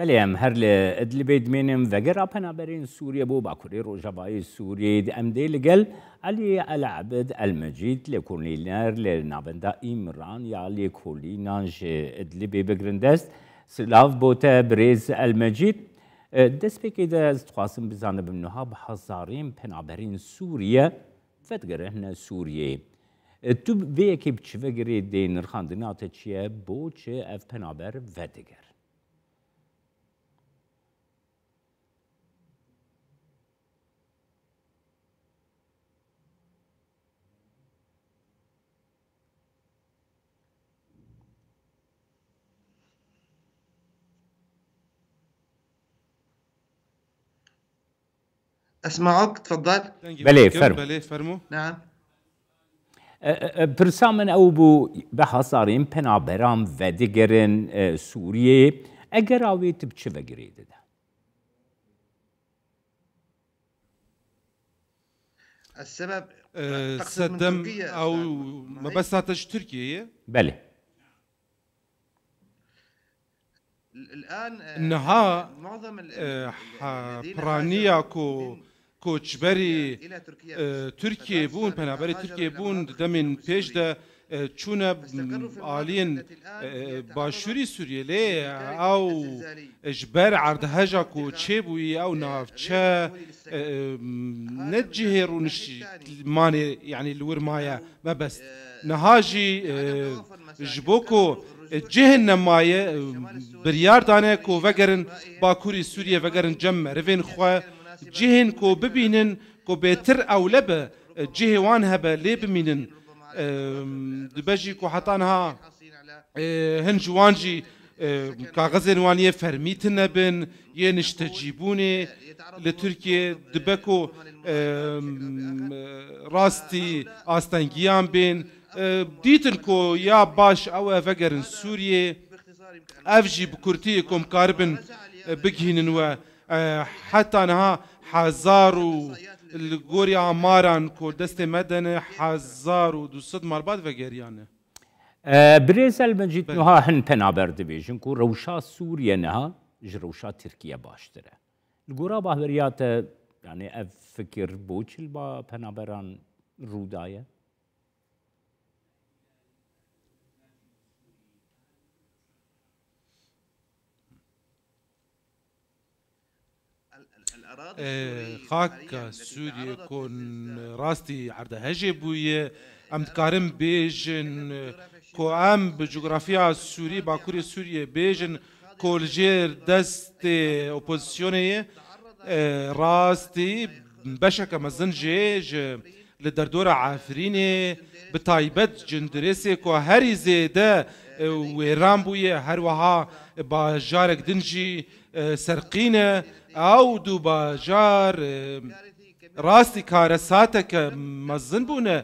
بله ام هر ل ادل بید مینم و گر وگر پنابرین سوریه بو با کره رو روجاوای سوریه د ام دی لگل علی العبد المجید ل لنابندا ایمران یا لکولینان ج ادل بی بگرندست سلاف بوتا بريز المجيد اه، دسبي كده استخاصم بزانا بمنها بحزارين بنابرين سوريا فتقر نه سوریه اه، تو بيكي بتشفقري دين رخان ديناتا تشيه بوچه اف پنابر فتقر اسمعك تفضل بلي فرمو بلي فرمو نعم برسامن او بو بحصارين بنا برام ودگرن سوريا اگر آوی تب چه وگریده ده السبب سدم او ما بس هاتش تركيا بله الان نها معظم برانياكو کۆچبەری تورکیە بوون پەنابەری تورکیە بوون دەمێن پێشدا چوونە عالین باشووری سووریێ ئەو ژبەر عردهەژا کۆچێ بووی ئەو ناوچە نەجیهێ ڕوونشتمانێ یعنی لورمایە مەبەست نەهاژی ji bo ku cihên nemaye biryar dane ku vegerin Bakurî Sûriye vegerin cem merivên xwe جهن کو ببینن کو بهتر او لبه جهه وان هبه لي بمينن دبجي کو حطانها هنج وانجي کاغذ وانی فرمیت نبن یه نشتجیبونه لترکیه دبکو راستی آستنگیان بین دیتن کو یا باش او افگرن سوریه افجی بکرتی کم کاربن بگهینن و حتى نها هزار و گوری آماران کردست مدن هزار و دوست مرباد و گریانه برزل من جیت نها هن پنابر دبیجن که روشا سوریه نها جر روشا ترکیه باشتره الگورا باهریات یعنی اف فکر بوچل با پنابران رودایه إيه، خاك سوريا كون راستي عرض هجب ويا ام تكارم بيجن كو ام بجغرافيا سوري باكوري سوريا بيجن كولجير دست اوبوزيسيوني إيه، راستي مزنجي جي لدردورة عفريني بطايبت جندريسي كو هري زيدة ويرامبوي هروها باجارك دنجي سرقينة او دو باجار راستي كارساتك مزن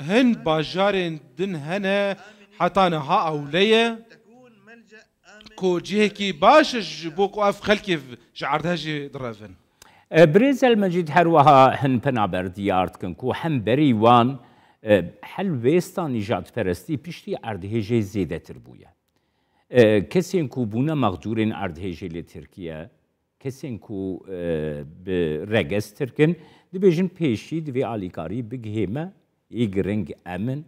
هن باجارين دن هنا حتى نها أولية كو جيهكي باش جبوك واف خلكي جعردها جي درافن برز المەجید هەروەها هەن پەنابەردیارتکن و هەم بەری وان هەلوێستان نیژادپەرستی پشتی ئەردهێژەی زێدەتر بووە. کەسێن و بوونە مەغدورێن ئەردهێژێ لە ترکیە، کەسێن و ڕێگەستترکن دبێژن پێشی دوێ ئالیکاری بگهێمە ئی گرنگ ئەمن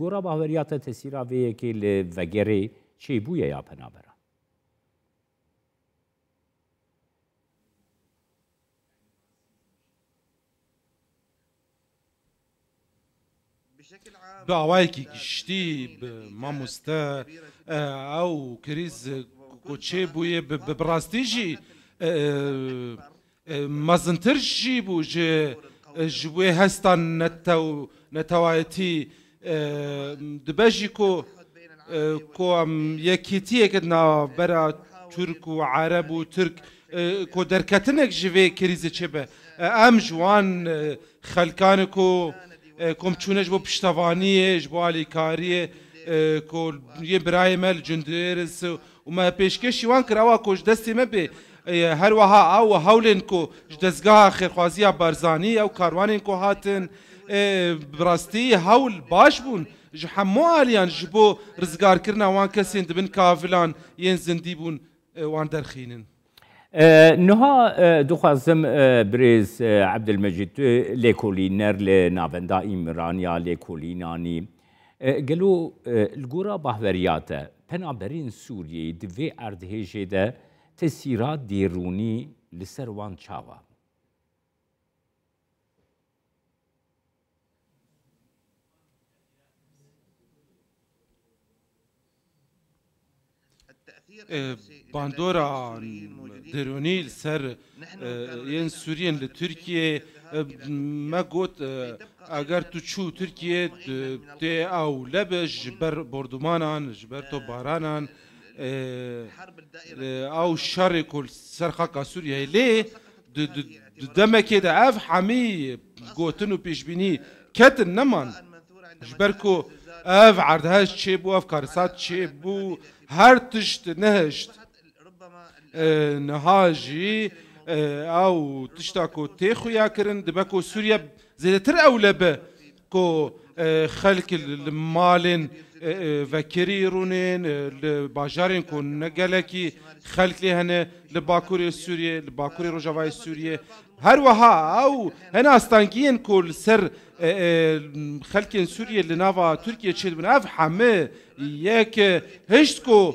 گۆرە باوەریاتە تەسیراوەیەکی لە ڤگەرێ چێ بووە یا پەنابەر. دعوایی که گشتی ما مسته او کریز کوچه بویه براستی جی مزنتر جی بو جه جوی هستان نتو نتوایتی دبجی کو کو ام یکیتی کدنا برا ترک و عرب و ترک کو درکتنک جوی کریز چه به ام جوان خلکان کو کمچونه جبو پشتوانیه جبو علیکاریه کو یه برای مل جندرس و ما پیشکشی وان کروا کوش دستی مبه هر وها او هولن کو دزگاه خیرخوازی بارزانی او کاروانین کو هاتن براستی هول باش بون ji hemû aliyan ji bo rizgarkirina wan kesên dibin kavilan yên zindî bûn wan derxînin. آه، نها آه، دخوازم آه، بريز عبد المجيد ليكولينر لنافندا إمرانيا ليكوليناني قالوا الجورا بهورياتا بنابرين سوريا دفي أردهيجي ده تسيرات ديروني لسروان تشاوا باندورا دروني سر ين سوريين لتركيا ما قلت اگر تو چو تركيا تي او لبش جبر بردمانان جبر تو بارانان او شر كل سرخه سوريا ليه دمكي دعاف حمي قوتنو بيشبيني كتن نمان جبركو اف عرض هاش تشيبو اف كارسات تشيبو هر تشت نهشت آه، نهاجي آه، او تشتاكو تيخو تخو یا کرن دبکو سوریا زیاتر اولبه کو خلک مالن وکری رونین باجارین کو نگلکی خلک لی هنه لباکوری سوریه لباکوری رجوای سوریه هر وها او هنا استانگین کل سر خلک سوریه لناوا ترکیه چید بنا اف همه یک هشت کو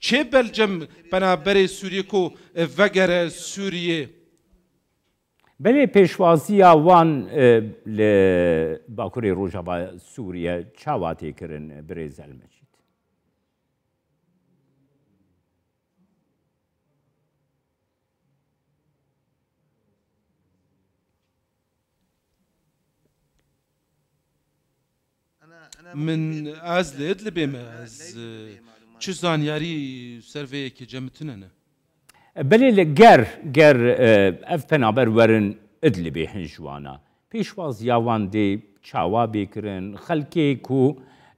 چه بلجم بنابرای سوریه کو وگر سوریه بله پیشوازی وان ل باکوری روجا سوریه چاواتی کرن بریز المجید من از لید لبیم از چه زانیاری سرویه که جمتنه نه بەلێ لە گەر گەر ئەف پەنابەر وەرن ئەدلی بێ هەنجوانە پێشواز یاوان دێ چاوا بێکردن خەلکێک و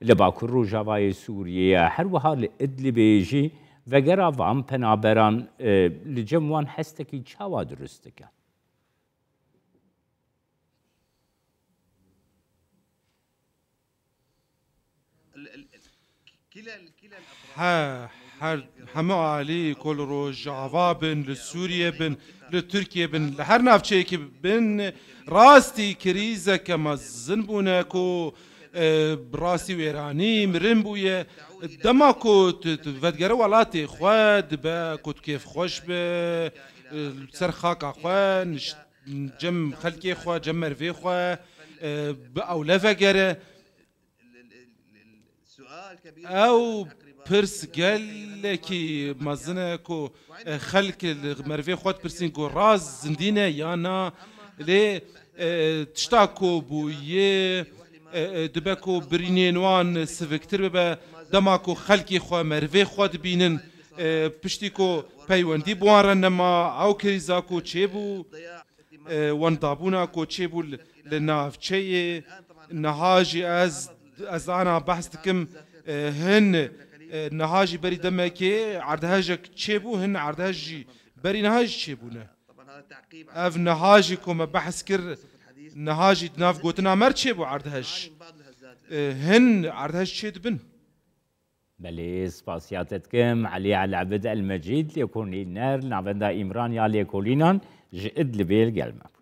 لە باکوور ڕۆژاوای سووریە هەروەها لە ئەدلی بێژی وەگەرا وام پەنابەران لە جەموان هەستێکی چاوا دروستەکە كلا كلا الاطراف حمو علي كل روج بن لسوريا بن لتركيا بن لهر نافچه بن راستي كريزه كما زنبونه كو اه، براسي ويراني مرن بويا دما كوت فتقرا ولاتی خود با كوت كيف خوش به سر خاكا جم خلكي خوا جم مرفي خوا اه، او گره او پرس گلکی مزنه کو خلک مروی خود پرسین کو راز زندینه یا نه لی تشتا کو بو یه دبه کو برینین وان سفکتر ببه دما کو خلکی خو مروی خود بینن پشتی کو پیوندی بوان نما او کریزا کو چه بو وان دابونا کو چه بو لنافچه نهاجی از از انا بحث کم هن آه، نهاجي بري دمكي عردهاجك تشيبو هن عردهاجي بري نهاجي تشيبونا طبعا هذا تعقيب اف نهاجكم بحث كر نهاجي دناف قوتنا تشيبو عردهاج آه، هن عردهاج بن بلي سباسياتتكم علي على العبد المجيد ليكون النار نعبدا إمران يا ليكولينان جئد لبيل قلمه